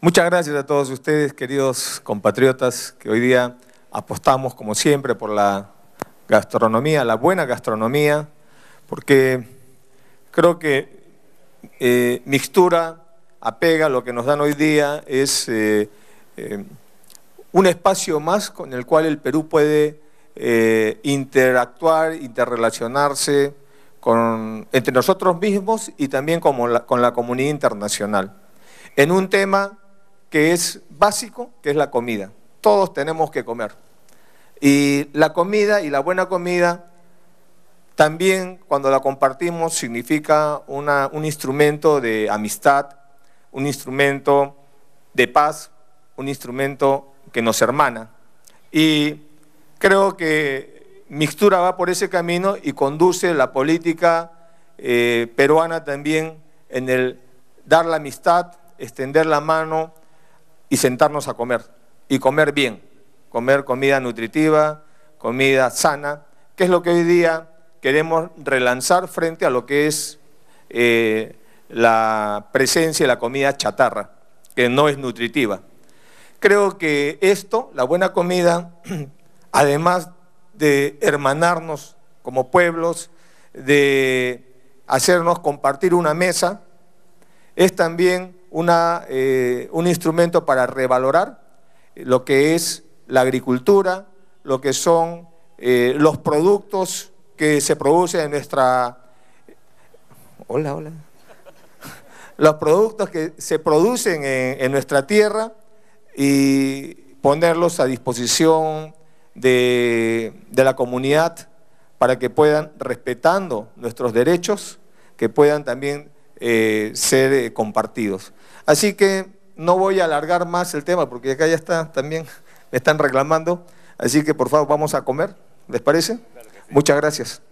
Muchas gracias a todos ustedes, queridos compatriotas, que hoy día apostamos, como siempre, por la gastronomía, la buena gastronomía, porque creo que eh, mixtura, apega, lo que nos dan hoy día es eh, eh, un espacio más con el cual el Perú puede interactuar, interrelacionarse con, entre nosotros mismos y también con la, con la comunidad internacional. En un tema que es básico, que es la comida. Todos tenemos que comer. Y la comida y la buena comida también cuando la compartimos significa un instrumento de amistad, un instrumento de paz, un instrumento que nos hermana. Y creo que Mixtura va por ese camino y conduce la política eh, peruana también en el dar la amistad, extender la mano, y sentarnos a comer. Y comer bien, comer comida nutritiva, comida sana, que es lo que hoy día queremos relanzar frente a lo que es eh, la presencia de la comida chatarra, que no es nutritiva. Creo que esto, la buena comida, además de hermanarnos como pueblos, de hacernos compartir una mesa, es también una, eh, un instrumento para revalorar lo que es la agricultura, lo que son eh, los productos que se producen en nuestra... Hola, hola. Los productos que se producen en, nuestra tierra y ponerlos a disposición de, de la comunidad para que puedan, respetando nuestros derechos, que puedan también eh, ser eh, compartidos. Así que no voy a alargar más el tema porque acá ya está también, me están reclamando. Así que por favor vamos a comer, ¿les parece? Muchas gracias.